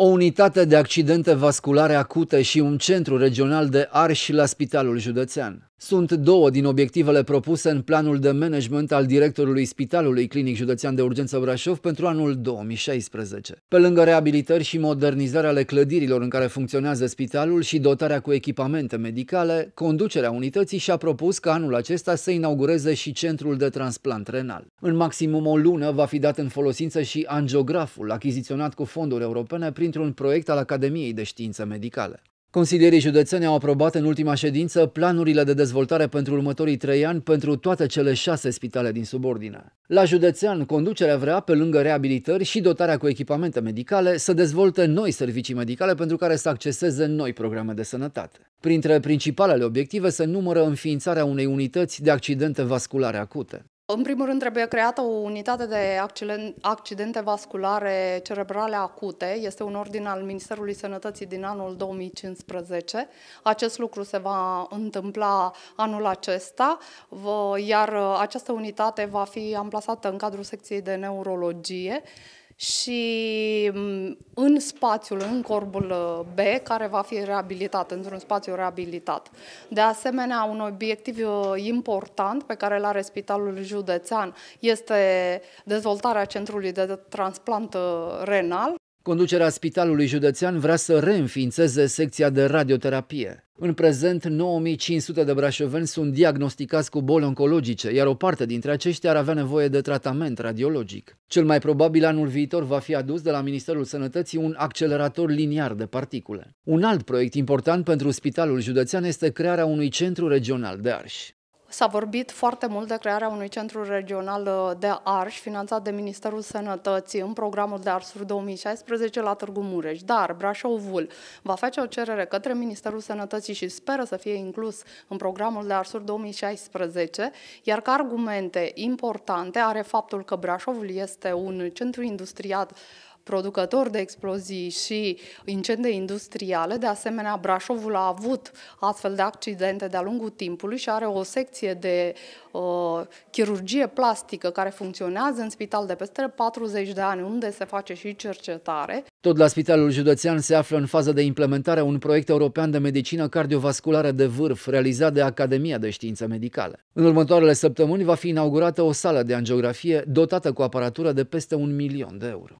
o unitate de accidente vasculare acute și un centru regional de arși la Spitalul Județean. Sunt două din obiectivele propuse în planul de management al directorului Spitalului Clinic Județean de Urgență Brașov pentru anul 2016. Pe lângă reabilitări și modernizarea ale clădirilor în care funcționează spitalul și dotarea cu echipamente medicale, conducerea unității și-a propus ca anul acesta să inaugureze și centrul de transplant renal. În maximum o lună va fi dat în folosință și angiograful achiziționat cu fonduri europene printr-un proiect al Academiei de Științe Medicale. Consilierii județeni au aprobat în ultima ședință planurile de dezvoltare pentru următorii trei ani pentru toate cele șase spitale din subordine. La județean, conducerea vrea, pe lângă reabilitări și dotarea cu echipamente medicale, să dezvolte noi servicii medicale pentru care să acceseze noi programe de sănătate. Printre principalele obiective se numără înființarea unei unități de accidente vasculare acute. În primul rând, trebuie creată o unitate de accidente vasculare cerebrale acute. Este un ordin al Ministerului Sănătății din anul 2015. Acest lucru se va întâmpla anul acesta, iar această unitate va fi amplasată în cadrul secției de neurologie și mm, în spațiul, în corbul uh, B, care va fi reabilitat, într-un spațiu reabilitat. De asemenea, un obiectiv uh, important pe care îl are Spitalul Județean este dezvoltarea Centrului de Transplant uh, Renal. Conducerea Spitalului Județean vrea să reînființeze secția de radioterapie. În prezent, 9500 de brașoveni sunt diagnosticați cu boli oncologice, iar o parte dintre aceștia ar avea nevoie de tratament radiologic. Cel mai probabil anul viitor va fi adus de la Ministerul Sănătății un accelerator liniar de particule. Un alt proiect important pentru Spitalul Județean este crearea unui centru regional de arși. S-a vorbit foarte mult de crearea unui centru regional uh, de arș finanțat de Ministerul Sănătății în programul de arsuri 2016 la Târgu Mureș, dar Brașovul va face o cerere către Ministerul Sănătății și speră să fie inclus în programul de arsuri 2016, iar ca argumente importante are faptul că Brașovul este un centru industrial Producător de explozii și incendii industriale. De asemenea, Brașovul a avut astfel de accidente de-a lungul timpului și are o secție de uh, chirurgie plastică care funcționează în spital de peste 40 de ani, unde se face și cercetare. Tot la Spitalul Județean se află în fază de implementare un proiect european de medicină cardiovasculară de vârf, realizat de Academia de Științe Medicale. În următoarele săptămâni va fi inaugurată o sală de angiografie dotată cu aparatură de peste un milion de euro.